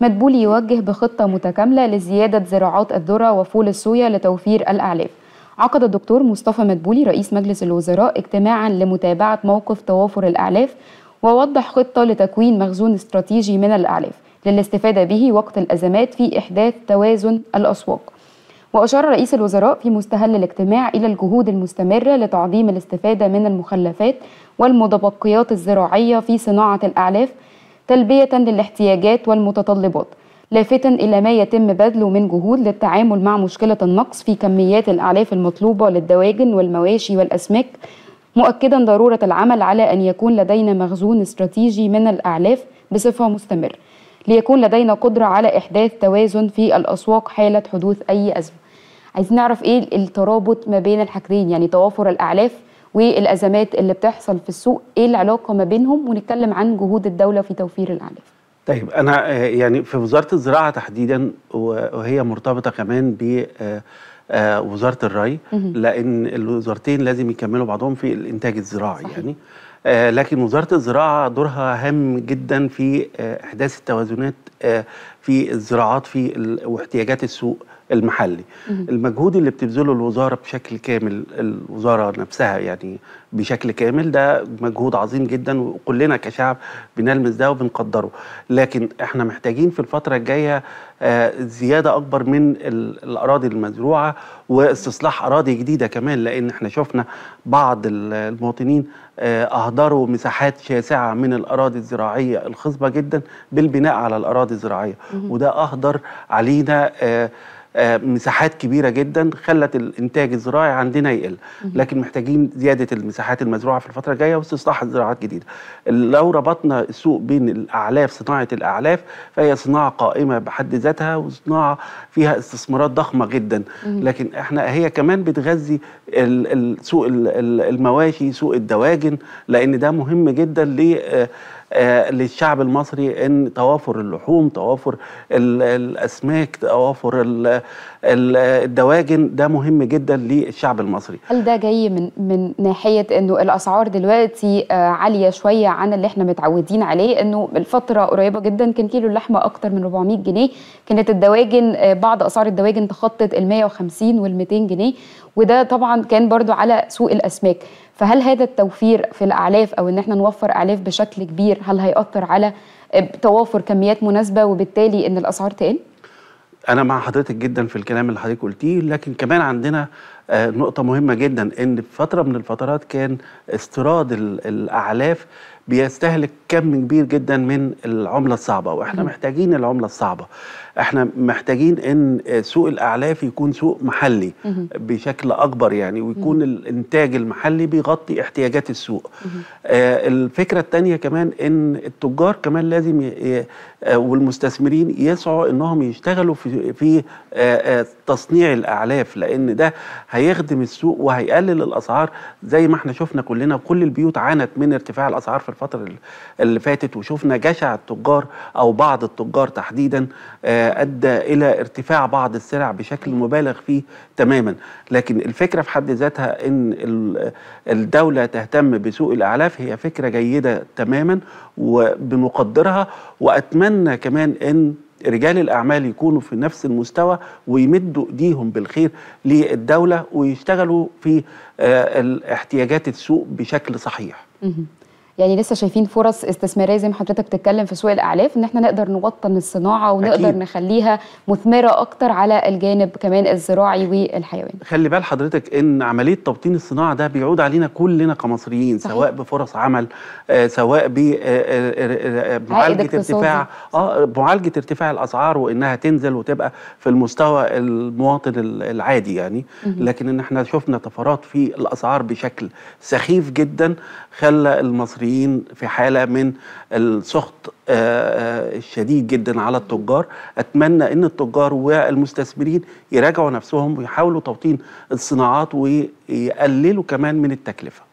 مدبولي يوجه بخطة متكاملة لزيادة زراعات الذرة وفول الصويا لتوفير الأعلاف عقد الدكتور مصطفى مدبولي رئيس مجلس الوزراء اجتماعا لمتابعة موقف توافر الأعلاف ووضح خطة لتكوين مخزون استراتيجي من الأعلاف للاستفادة به وقت الأزمات في إحداث توازن الأسواق وأشار رئيس الوزراء في مستهل الاجتماع إلى الجهود المستمرة لتعظيم الاستفادة من المخلفات والمتبقيات الزراعية في صناعة الأعلاف تلبية للاحتياجات والمتطلبات لافتا إلى ما يتم بذله من جهود للتعامل مع مشكلة النقص في كميات الأعلاف المطلوبة للدواجن والمواشي والأسماك مؤكدا ضرورة العمل على أن يكون لدينا مخزون استراتيجي من الأعلاف بصفة مستمرة ليكون لدينا قدرة على إحداث توازن في الأسواق حالة حدوث أي أزمة عايزين نعرف إيه الترابط ما بين الحاجتين يعني توافر الأعلاف والازمات اللي بتحصل في السوق ايه العلاقه ما بينهم ونتكلم عن جهود الدوله في توفير الاعلاف طيب انا آه، يعني في وزاره الزراعه تحديدا وهي مرتبطه كمان ب آه، آه، وزاره الري لان الوزارتين لازم يكملوا بعضهم في الانتاج الزراعي صحيح. يعني لكن وزاره الزراعه دورها هام جدا في احداث التوازنات في الزراعات في واحتياجات السوق المحلي المجهود اللي بتبذله الوزاره بشكل كامل الوزاره نفسها يعني بشكل كامل ده مجهود عظيم جدا وكلنا كشعب بنلمس ده وبنقدره لكن احنا محتاجين في الفتره الجايه آه، زياده اكبر من الاراضي المزروعه واستصلاح اراضي جديده كمان لان احنا شفنا بعض المواطنين آه، اهدروا مساحات شاسعه من الاراضي الزراعيه الخصبه جدا بالبناء على الاراضي الزراعيه وده اهدر علينا آه، آه، مساحات كبيره جدا خلت الانتاج الزراعي عندنا يقل لكن محتاجين زياده المساحات المزروعه في الفتره الجايه واستصلاح زراعات جديده لو ربطنا السوق بين الاعلاف صناعه الاعلاف فهي صناعه قائمه بحد ذاتها وصناعه فيها استثمارات ضخمه جدا لكن احنا هي كمان بتغذي سوق المواشي سوق الدواجن لان ده مهم جدا ل آه، آه، للشعب المصري ان توافر اللحوم توافر الاسماك توافر الدواجن ده مهم جدا للشعب المصري هل ده جاي من من ناحيه انه الاسعار دلوقتي آه، عاليه شويه عن اللي احنا متعودين عليه انه الفتره قريبه جدا كان كيلو اللحمه اكتر من 400 جنيه كانت الدواجن آه، بعض اسعار الدواجن تخطت ال 150 وال 200 جنيه وده طبعا كان برضو على سوق الاسماك فهل هذا التوفير في الاعلاف او ان احنا نوفر اعلاف بشكل كبير هل هيأثر على آه، توافر كميات مناسبه وبالتالي ان الاسعار تقل؟ انا مع حضرتك جدا في الكلام اللي حضرتك قلتيه لكن كمان عندنا آه، نقطة مهمة جدا إن في فترة من الفترات كان استيراد الأعلاف بيستهلك كم كبير جدا من العملة الصعبة وإحنا م. محتاجين العملة الصعبة إحنا محتاجين إن سوق الأعلاف يكون سوق محلي م. بشكل أكبر يعني ويكون م. الإنتاج المحلي بيغطي احتياجات السوق آه الفكرة الثانية كمان إن التجار كمان لازم ي... آه، والمستثمرين يسعوا إنهم يشتغلوا في, في آه, آه، تصنيع الأعلاف لأن ده هيخدم السوق وهيقلل الاسعار زي ما احنا شفنا كلنا كل البيوت عانت من ارتفاع الاسعار في الفتره اللي فاتت وشفنا جشع التجار او بعض التجار تحديدا آه، ادى الى ارتفاع بعض السلع بشكل مبالغ فيه تماما لكن الفكره في حد ذاتها ان الدوله تهتم بسوق الاعلاف هي فكره جيده تماما وبمقدرها واتمنى كمان ان رجال الاعمال يكونوا في نفس المستوى ويمدوا ايديهم بالخير للدوله ويشتغلوا في آه، احتياجات السوق بشكل صحيح يعني لسه شايفين فرص استثماريه زي ما حضرتك بتتكلم في سوق الاعلاف ان احنا نقدر نوطن الصناعه ونقدر أكيد. نخليها مثمره اكتر على الجانب كمان الزراعي والحيواني. خلي بال حضرتك ان عمليه توطين الصناعه ده بيعود علينا كلنا كمصريين صحيح. سواء بفرص عمل آه، سواء بمعالجه آه، آه، ارتفاع اه معالجه ارتفاع الاسعار وانها تنزل وتبقى في المستوى المواطن العادي يعني لكن ان احنا شفنا طفرات في الاسعار بشكل سخيف جدا خلى المصريين المصريين في حاله من السخط آه، آه، الشديد جدا على التجار اتمنى ان التجار والمستثمرين يراجعوا نفسهم ويحاولوا توطين الصناعات ويقللوا كمان من التكلفه